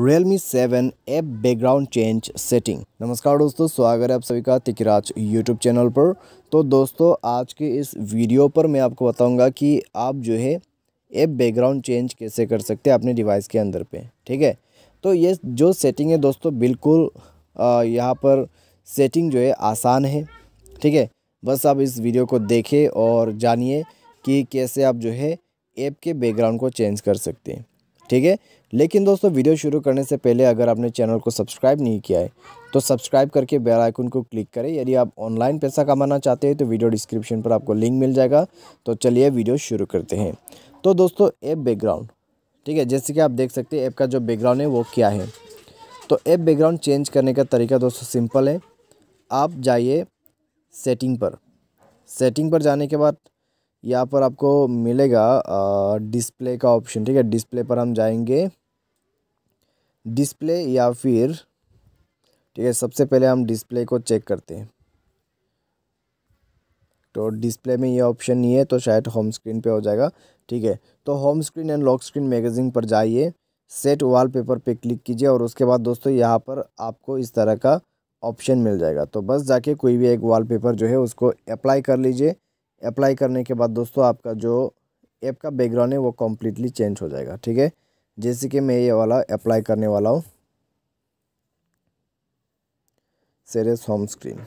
Realme 7 app background change setting नमस्कार दोस्तों स्वागत है आप सभी का तिकराज यूट्यूब चैनल पर तो दोस्तों आज के इस वीडियो पर मैं आपको बताऊंगा कि आप जो है ऐप बैकग्राउंड चेंज कैसे कर सकते हैं अपने डिवाइस के अंदर पे ठीक है तो ये जो सेटिंग है दोस्तों बिल्कुल यहाँ पर सेटिंग जो है आसान है ठीक है बस आप इस वीडियो को देखें और जानिए कि कैसे आप जो है ऐप के बैकग्राउंड को चेंज कर सकते हैं ठीक है लेकिन दोस्तों वीडियो शुरू करने से पहले अगर आपने चैनल को सब्सक्राइब नहीं किया है तो सब्सक्राइब करके बेल आइकन को क्लिक करें यदि आप ऑनलाइन पैसा कमाना चाहते हैं तो वीडियो डिस्क्रिप्शन पर आपको लिंक मिल जाएगा तो चलिए वीडियो शुरू करते हैं तो दोस्तों ऐप बैकग्राउंड ठीक है जैसे कि आप देख सकते हैं ऐप का जो बैकग्राउंड है वो क्या है तो ऐप बैकग्राउंड चेंज करने का तरीका दोस्तों सिंपल है आप जाइए सेटिंग पर सेटिंग पर जाने के बाद यहाँ पर आपको मिलेगा डिस्प्ले का ऑप्शन ठीक है डिस्प्ले पर हम जाएंगे डिस्प्ले या फिर ठीक है सबसे पहले हम डिस्प्ले को चेक करते हैं तो डिस्प्ले में ये ऑप्शन नहीं है तो शायद होम स्क्रीन पे हो जाएगा ठीक है तो home screen and lock screen magazine पर जाइए सेट वॉलपेपर पे क्लिक कीजिए और उसके बाद दोस्तों यहाँ पर आपको इस तरह का ऑप्शन मिल जाएगा तो बस जाके कोई भी एक वॉलपेपर जो है उसको अप्लाई कर लीजिए अप्लाई करने के बाद दोस्तों आपका जो ऐप का बैकग्राउंड है वो कम्प्लीटली चेंज हो जाएगा ठीक है जैसे कि मैं ये वाला अप्लाई करने वाला हूँ सेरेस होम स्क्रीन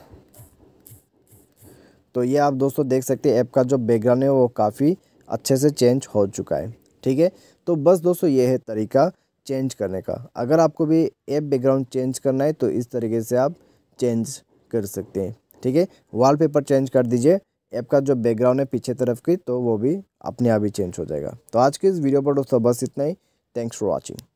तो ये आप दोस्तों देख सकते हैं ऐप का जो बैकग्राउंड है वो काफ़ी अच्छे से चेंज हो चुका है ठीक है तो बस दोस्तों ये है तरीका चेंज करने का अगर आपको भी ऐप बैकग्राउंड चेंज करना है तो इस तरीके से आप चेंज कर सकते हैं ठीक है वॉलपेपर चेंज कर दीजिए ऐप का जो बैकग्राउंड है पीछे तरफ की तो वो भी अपने आप ही चेंज हो जाएगा तो आज के इस वीडियो पर दोस्तों बस इतना ही थैंक्स फॉर वॉचिंग